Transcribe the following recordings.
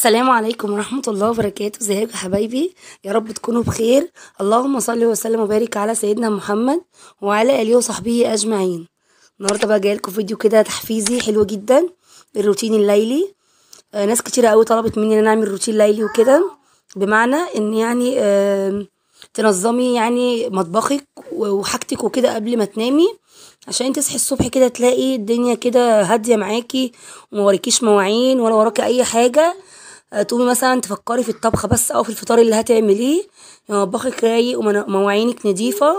السلام عليكم ورحمة الله وبركاته ازيكم حبايبي يا رب تكونوا بخير اللهم صل وسلم وبارك على سيدنا محمد وعلى آله وصحبه أجمعين النهاردة بقى جايلكوا فيديو كده تحفيزي حلو جدا الروتين الليلي آه ناس كتيرة قوي طلبت مني ان انا اعمل روتين ليلي وكده بمعنى ان يعني آه تنظمي يعني مطبخك وحاجتك وكده قبل ما تنامي عشان تصحي الصبح كده تلاقي الدنيا كده هاديه معاكي وموريكيش مواعين ولا وراكي اي حاجه آه، تقومي مثلا تفكري في الطبخة بس أو في الفطار اللي هتعمليه يعني مطبخك رايق ومواعينك نضيفة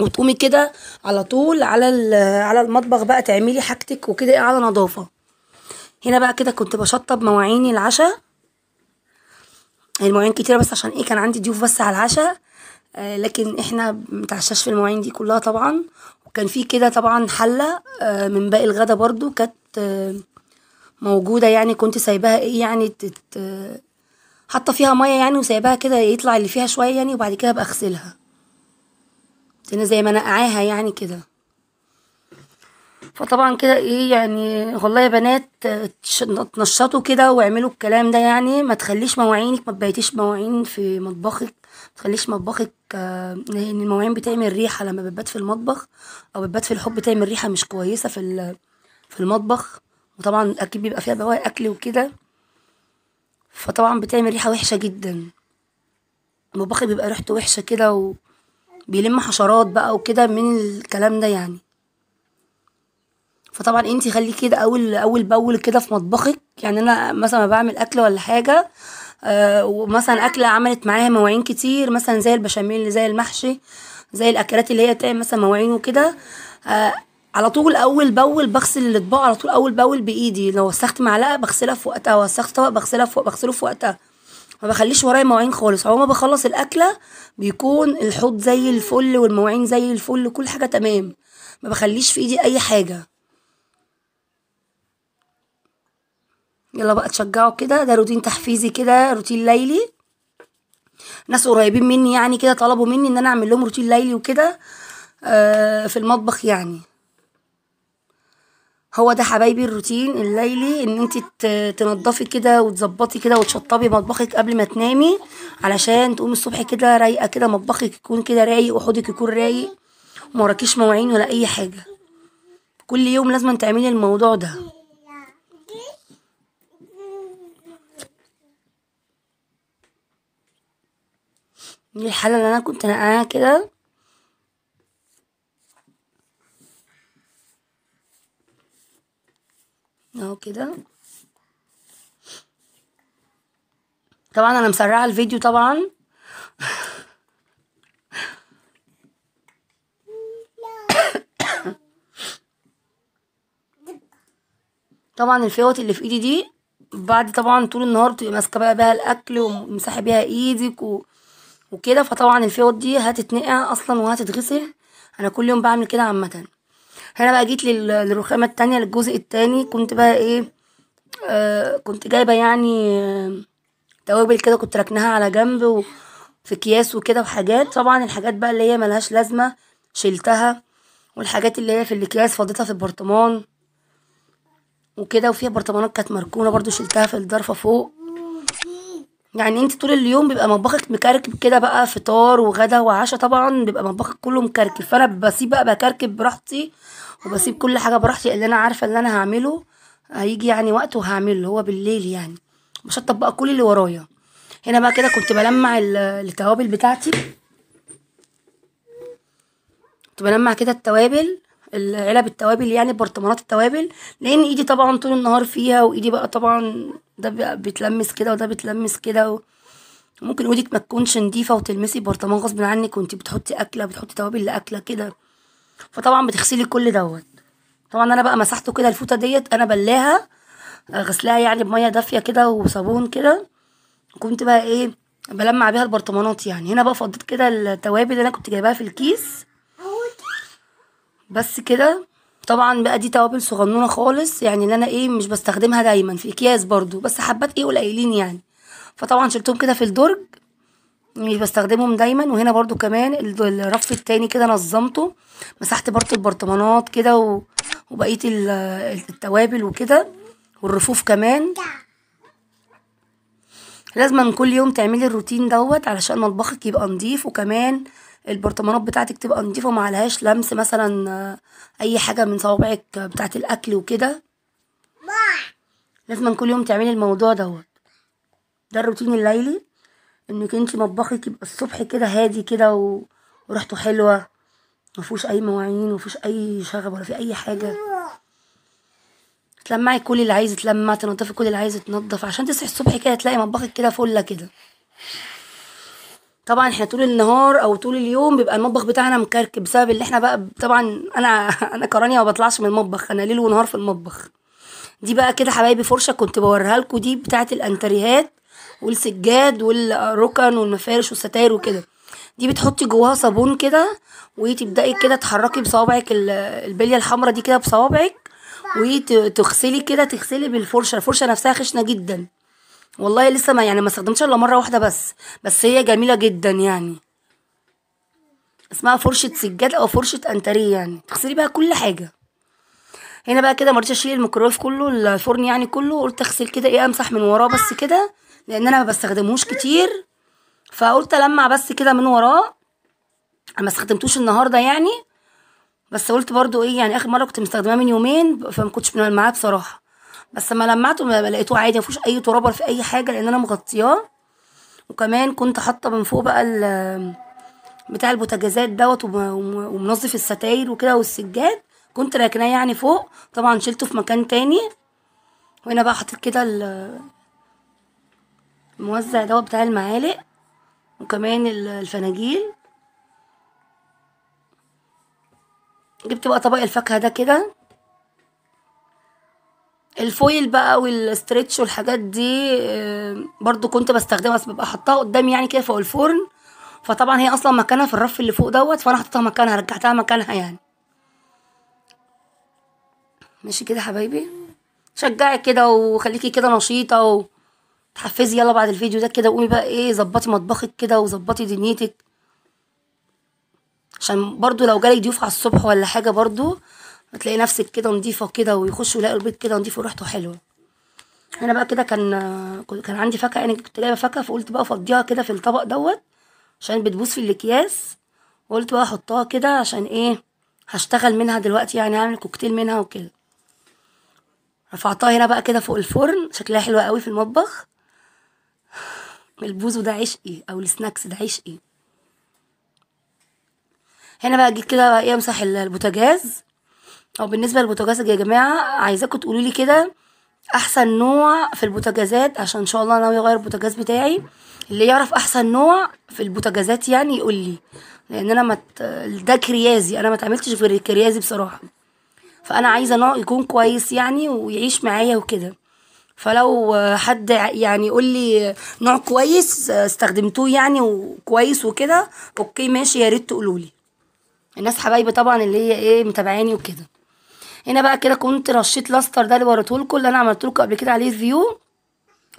وتقومي كده على طول على على المطبخ بقى تعملي حاجتك وكده إيه، على نظافة هنا بقى كده كنت بشطب مواعيني العشاء المواعين كتيرة بس عشان ايه كان عندي ضيوف بس على العشاء آه، لكن احنا متعشاش في المواعين دي كلها طبعا وكان في كده طبعا حلة آه، من باقي الغدا برضو كانت موجوده يعني كنت سايباها ايه يعني تت... حاطه فيها ميه يعني وسايباها كده يطلع اللي فيها شويه يعني وبعد كده بغسلها انا زي ما نقعاها يعني كده فطبعا كده ايه يعني والله يا بنات تنشطوا كده واعملوا الكلام ده يعني ما تخليش مواعينك ما تبيتيش مواعين في مطبخك ما تخليش مطبخك لان آه، المواعين بتعمل ريحه لما بتبات في المطبخ او بتبات في الحب بتعمل ريحه مش كويسه في في المطبخ وطبعا اكيد بيبقى فيها بواقي اكل وكده فطبعا بتعمل ريحه وحشه جدا المطبخ بيبقى ريحته وحشه كده وبيلم حشرات بقى وكده من الكلام ده يعني فطبعا انتي خليه كده اول اول باول كده في مطبخك يعني انا مثلا بعمل اكل ولا حاجه أه ومثلا اكله عملت معاها مواعين كتير مثلا زي البشاميل زي المحشي زي الاكلات اللي هي بتعمل مثلا مواعين وكده أه على طول اول باول بغسل الاطباق على طول اول باول بايدي لو وسخت معلقه بغسلها في وقتها وسخت طبق بغسلها في بغسله في وقتها ما بخليش ورايا مواعين خالص اول ما بخلص الاكله بيكون الحوض زي الفل والمواعين زي الفل كل حاجه تمام ما بخليش في ايدي اي حاجه يلا بقى تشجعوا كده ده روتين تحفيزي كده روتين ليلي ناس قريبين مني يعني كده طلبوا مني ان انا اعمل لهم روتين ليلي وكده آه، في المطبخ يعني هو ده حبايبي الروتين الليلي ان انت تنضفي كده وتظبطي كده وتشطبي مطبخك قبل ما تنامي علشان تقومي الصبح كده رايقه كده مطبخك يكون كده رايق وحوضك يكون رايق وما وراكيش مواعين ولا اي حاجه كل يوم لازم تعملي الموضوع ده دي الحاله اللي انا كنت نقعها كده اهو كده طبعا انا مسرعه الفيديو طبعا طبعا الفوط اللي في ايدي دي بعد طبعا طول النهار بتبقي ماسكه بقى بيها الاكل ومسحي بيها ايدك و... وكده فطبعا الفوط دي هتتنقع اصلا وهتتغسل انا كل يوم بعمل كده عامه هنا بقى جيت للرخامه التانية للجزء التاني كنت بقى ايه آه كنت جايبه يعني آه، توابل كده كنت راكناها على جنب وفي اكياس وكده وحاجات طبعا الحاجات بقى اللي هي ملهاش لازمه شلتها والحاجات اللي هي في الاكياس فضيتها في البرطمان وكده وفيها برطمانات كانت مركونه برضو شلتها في الضرفه فوق يعني انت طول اليوم بيبقى مطبخك مكركب كده بقى فطار وغدا وعشاء طبعا بيبقى مطبخك كله مكركب فانا بسيب بقى بكركب براحتي وبسيب كل حاجه براحتي اللي انا عارفه اللي انا هعمله هيجي يعني وقت وهعمله هو بالليل يعني مش هطبق كل اللي ورايا هنا بقى كده كنت بلمع التوابل بتاعتي كنت بلمع كده التوابل علب التوابل يعني برطمانات التوابل لان ايدي طبعا طول النهار فيها وايدي بقى طبعا ده بقى بيتلمس كده وده بيتلمس كده و... ممكن ايدك ما تكونش نضيفه وتلمسي برطمان غصب عنك وانت بتحطي اكله بتحطي توابل لاكله كده فطبعا بتغسلي كل دوت طبعا انا بقى مسحته كده الفوطه ديت انا بلاها غسلها يعني بميه دافيه كده وصابون كده كنت بقى ايه بلمع بيها البرطمانات يعني هنا بقى فضيت كده التوابل اللي انا كنت جايباها في الكيس بس كده طبعا بقى دي توابل صغنونه خالص يعني اللي انا ايه مش بستخدمها دايما في اكياس برضو بس حبات ايه قليلين يعني فطبعا شلتهم كده في الدرج مش بستخدمهم دايما وهنا برضو كمان الرف التاني كده نظمته مسحت برضو البرطمانات كده و... التوابل وكده والرفوف كمان لازما كل يوم تعملي الروتين دوت علشان مطبخك يبقى نضيف وكمان البرطمانات بتاعتك تبقى نضيفه ومعلهاش لمس مثلا اي حاجه من صوابعك بتاعت الاكل وكده لازما كل يوم تعملي الموضوع دوت ده الروتين الليلي انك انت مطبخك يبقى الصبح كده هادي كده و... وريحته حلوه فيهوش اي مواعين فيهوش اي شغب ولا في اي حاجه تلمعي كل اللي عايزه تلمع تنضفي كل اللي عايزه تنضف عشان تصحي الصبح كده تلاقي مطبخك كده فله كده طبعا احنا طول النهار او طول اليوم بيبقى المطبخ بتاعنا مكركب بسبب اللي احنا بقى طبعا انا انا كرانيه ما بطلعش من المطبخ انا ليل ونهار في المطبخ دي بقى كده حبايبي فرشه كنت بوريها لكم دي بتاعه الانتريهات والسجاد والركن والمفارش والستاير وكده دي بتحطي جواها صابون كده وتبداي كده تحركي بصوابعك البليه الحمراء دي كده بصوابعك وتغسلي كده تغسلي بالفرشه الفرشه نفسها خشنه جدا والله لسه ما يعني ما استخدمتش الا مره واحده بس بس هي جميله جدا يعني اسمها فرشه سجاد او فرشه انتريه يعني تغسلي بقى كل حاجه هنا بقى كده مرضيتش اشيل الميكرويف كله الفرن يعني كله قلت اغسل كده ايه امسح من وراه بس كده لان انا ما بستخدمهوش كتير فقلت المع بس كده من وراه ما استخدمتوش النهارده يعني بس قلت برضو ايه يعني اخر مره كنت مستخدماه من يومين فما كنتش بنلمعاه بصراحه بس لما لمعته لقيته عادي مفيهوش اي تراب ولا في اي حاجه لان انا مغطياه وكمان كنت حاطه من فوق بقى بتاع البوتاجازات دوت ومنظف الستاير وكده والسجاد كنت راكناه يعني فوق طبعا شلته في مكان تاني وهنا بقى حطيت كده الموزع دوت بتاع المعالق وكمان الفناجيل جبت بقى طبق الفاكهه ده كده الفويل بقى والاسترتش والحاجات دي آه، برضو كنت بستخدمها بس ببقى حطها قدامي يعني كده فوق الفرن فطبعا هي اصلا مكانها في الرف اللي فوق دوت فانا حطيتها مكانها رجعتها مكانها يعني ماشي كده حبايبي شجعي كده وخليكي كده نشيطه وتحفزي يلا بعد الفيديو ده كده قومي بقى ايه ظبطي مطبخك كده وظبطي دنيتك عشان برضو لو جالك ضيوف على الصبح ولا حاجه برضو هتلاقي نفسك كده نضيفه كده ويخشوا يلاقوا البيت كده نضيف وريحته حلوه هنا بقى كده كان كان عندي فاكهه يعني كنت جايبه فاكهه فقلت بقى افضيها كده في الطبق دوت عشان بتبوظ في الاكياس وقلت بقى احطها كده عشان ايه هشتغل منها دلوقتي يعني هعمل كوكتيل منها وكده رفعتها هنا بقى كده فوق الفرن شكلها حلوة قوي في المطبخ البوزو ده عشقي إيه؟ او السناكس ده عشقي إيه؟ هنا بقى جيت كده بقى ايه امسح البوتاجاز او بالنسبه للبوتاجاز يا جماعه عايزاكم تقولوا لي كده احسن نوع في البوتاجازات عشان ان شاء الله ناوي اغير البوتاجاز بتاعي اللي يعرف احسن نوع في البوتاجازات يعني يقول لي لان انا مت... ده كريازي انا ما اتعاملتش غير الكريازي بصراحه فانا عايزه نوع يكون كويس يعني ويعيش معايا وكده فلو حد يعني يقول لي نوع كويس استخدمتوه يعني وكويس وكده اوكي ماشي يا ريت تقولوا لي الناس حبايبي طبعا اللي هي ايه متابعاني وكده هنا بقى كده كنت رشيت لاستر ده اللي وريته لكم اللي انا عملت لكم قبل كده عليه فيو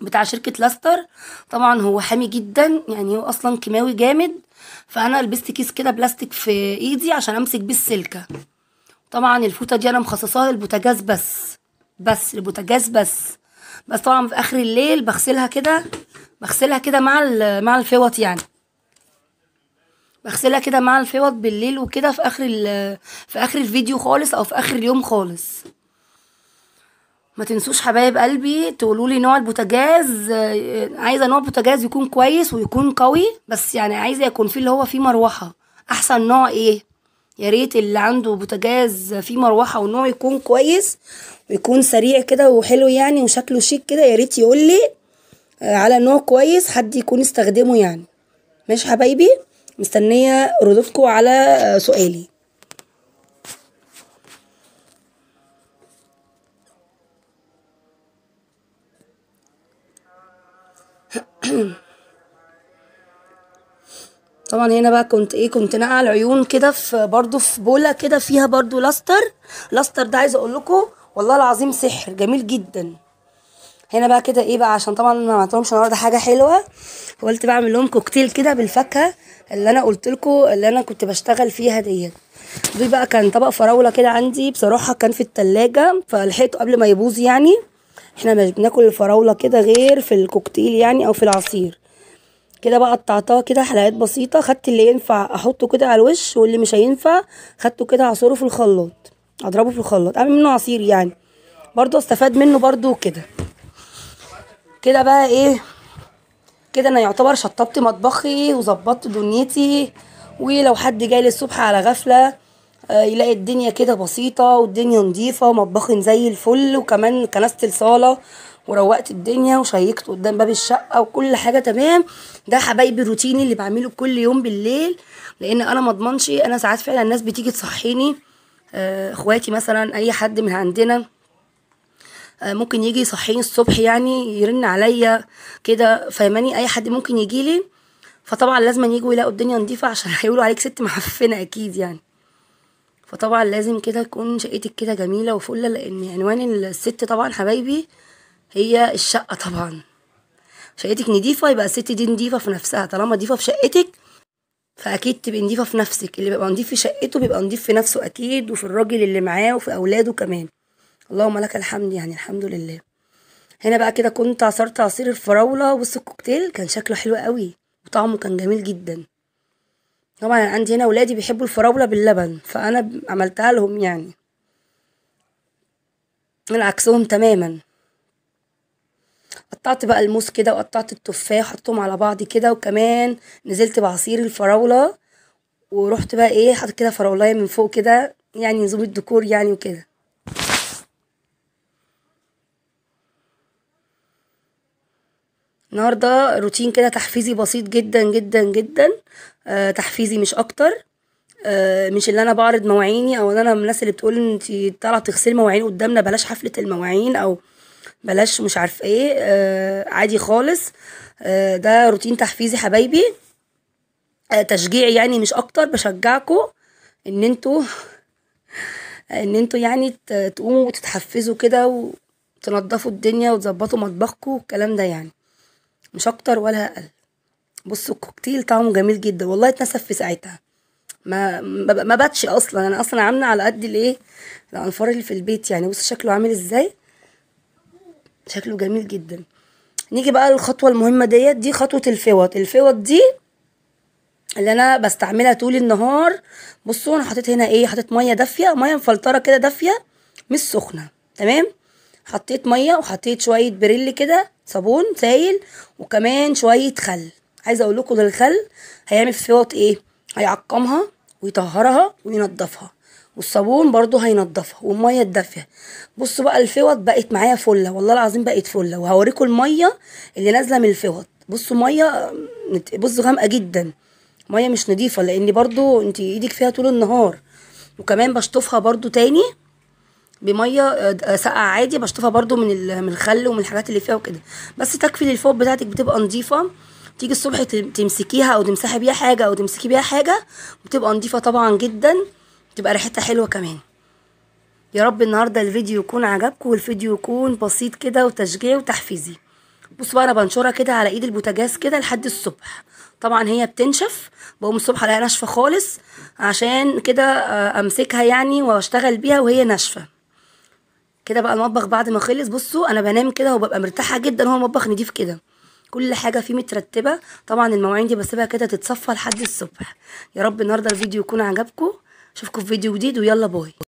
بتاع شركه لاستر طبعا هو حامي جدا يعني هو اصلا كيماوي جامد فانا لبست كيس كده بلاستيك في ايدي عشان امسك بيه السلكه طبعا الفوطه دي انا مخصصاها للبوتاجاز بس بس البوتاجاز بس بس طبعا في اخر الليل بغسلها كده بغسلها كده مع مع الفوط يعني بغسلها كده مع الفوط بالليل وكده في اخر في اخر الفيديو خالص او في اخر اليوم خالص ما تنسوش حبايب قلبي تقولوا لي نوع البوتاجاز عايزه نوع بوتاجاز يكون كويس ويكون قوي بس يعني عايزه يكون فيه اللي هو فيه مروحه احسن نوع ايه يا ريت اللي عنده بوتاجاز فيه مروحه ونوع يكون كويس ويكون سريع كده وحلو يعني وشكله شيك كده يا ريت يقول لي آه، على نوع كويس حد يكون استخدمه يعني ماشي حبايبي مستنيه ردودكم على آه، سؤالي طبعا هنا بقى كنت ايه كنت ناقعه العيون كده في برضو في بوله كده فيها برضو لاستر لاستر ده عايزه اقول لكم والله العظيم سحر جميل جدا هنا بقى كده ايه بقى عشان طبعا ما عملتلهمش النهارده حاجه حلوه فقلت بعمل لهم كوكتيل كده بالفاكهه اللي انا قلت لكم اللي انا كنت بشتغل فيها ديت دول بقى كان طبق فراوله كده عندي بصراحه كان في التلاجة فلحقته قبل ما يبوظ يعني احنا مش بناكل الفراوله كده غير في الكوكتيل يعني او في العصير كده بقى قطعتها كده حلقات بسيطه خدت اللي ينفع احطه كده على الوش واللي مش هينفع خدته كده اعصره في الخلاط اضربه في الخلاط اعمل منه عصير يعني برضو استفاد منه برضو كده كده بقى ايه كده انا يعتبر شطبت مطبخي وظبطت دنيتي ولو حد جاي الصبح على غفله آه، يلاقي الدنيا كده بسيطة والدنيا نظيفة ومطبخ زي الفل وكمان كنست الصالة وروقت الدنيا وشيكت قدام باب الشقة وكل حاجة تمام ده حبايبي روتيني اللي بعمله كل يوم بالليل لأن أنا مضمنش أنا ساعات فعلا الناس بتيجي تصحيني آه، اخواتي مثلا اي حد من عندنا آه، ممكن يجي يصحيني الصبح يعني يرن عليا كده فاهماني اي حد ممكن يجي لي فطبعا لازم يجوا يلاقوا الدنيا نظيفه عشان هيقولوا عليك ست معفنه اكيد يعني فطبعا لازم كده تكون شقتك كده جميله وفله لان عنوان الست طبعا حبايبي هي الشقه طبعا شقتك نضيفه يبقى الست دي نضيفه في نفسها طالما نضيفه في شقتك فاكيد تبقي نضيفه في نفسك اللي بيبقى نضيف في شقته بيبقى نضيف في نفسه اكيد وفي الراجل اللي معاه وفي اولاده كمان اللهم لك الحمد يعني الحمد لله هنا بقى كده كنت عصرت عصير الفراوله بص الكوكتيل كان شكله حلو قوي وطعمه كان جميل جدا طبعا يعني عندي هنا ولادي بيحبوا الفراولة باللبن فانا عملتها لهم يعني انا عكسهم تماما قطعت بقى الموز كده وقطعت التفاح حطهم على بعض كده وكمان نزلت بعصير الفراولة ورحت بقى ايه حاطط كده فراولايه من فوق كده يعني نظام الديكور يعني وكده النهارده روتين كده تحفيزي بسيط جدا جدا جدا آه تحفيزي مش اكتر آه مش اللي انا بعرض مواعيني او انا من الناس اللي بتقول انت طالعه تغسلي مواعين قدامنا بلاش حفله المواعين او بلاش مش عارف ايه آه عادي خالص آه ده روتين تحفيزي حبايبي آه تشجيعي يعني مش اكتر بشجعكو ان انتوا ان انتوا يعني تقوموا وتتحفزوا كده وتنضفوا الدنيا وتظبطوا مطبخكم والكلام ده يعني مش اكتر ولا اقل بصوا الكوكتيل طعمه جميل جدا والله اتنسف في ساعتها ما ما باتش اصلا انا اصلا عامله على قد الايه الانفار اللي في البيت يعني بصوا شكله عامل ازاي شكله جميل جدا نيجي بقى للخطوه المهمه ديت دي خطوه الفوط الفوط دي اللي انا بستعملها طول النهار بصوا انا حطيت هنا ايه حطيت ميه دافيه ميه مفلتره كده دافيه مش سخنه تمام حطيت ميه وحطيت شويه بريل كده صابون سائل وكمان شويه خل عايزه اقول لكم ده الخل هيعمل فيوط ايه هيعقمها ويطهرها وينضفها والصابون برضو هينضفها والميه الدافيه بصوا بقى الفوط بقت معايا فله والله العظيم بقت فله وهوريكم الميه اللي نازله من الفوط بصوا ميه بصوا غامقه جدا ميه مش نضيفه لان برضو انت ايدك فيها طول النهار وكمان بشطفها برضو تاني بميه آه، آه، ساقعه عادي بشطفها برده من من الخل ومن الحاجات اللي فيها وكده بس تكفي للفوق بتاعتك بتبقى نظيفه تيجي الصبح تمسكيها او تمسحي بيها حاجه او تمسكي بيها حاجه بتبقى نظيفه طبعا جدا بتبقى ريحتها حلوه كمان يا رب النهارده الفيديو يكون عجبكم والفيديو يكون بسيط كده وتشجيع وتحفيزي بصوا بقى انا بنشرها كده على ايد البوتاجاز كده لحد الصبح طبعا هي بتنشف بقوم الصبح الاقيها ناشفه خالص عشان كده آه، امسكها يعني واشتغل بيها وهي ناشفه كده بقى المطبخ بعد ما خلص بصوا انا بنام كده وببقى مرتاحه جدا هو المطبخ نضيف كده كل حاجه فيه مترتبه طبعا المواعين دي بسيبها كده تتصفى لحد الصبح يا رب النهارده الفيديو يكون عجبكم اشوفكم في فيديو جديد ويلا باي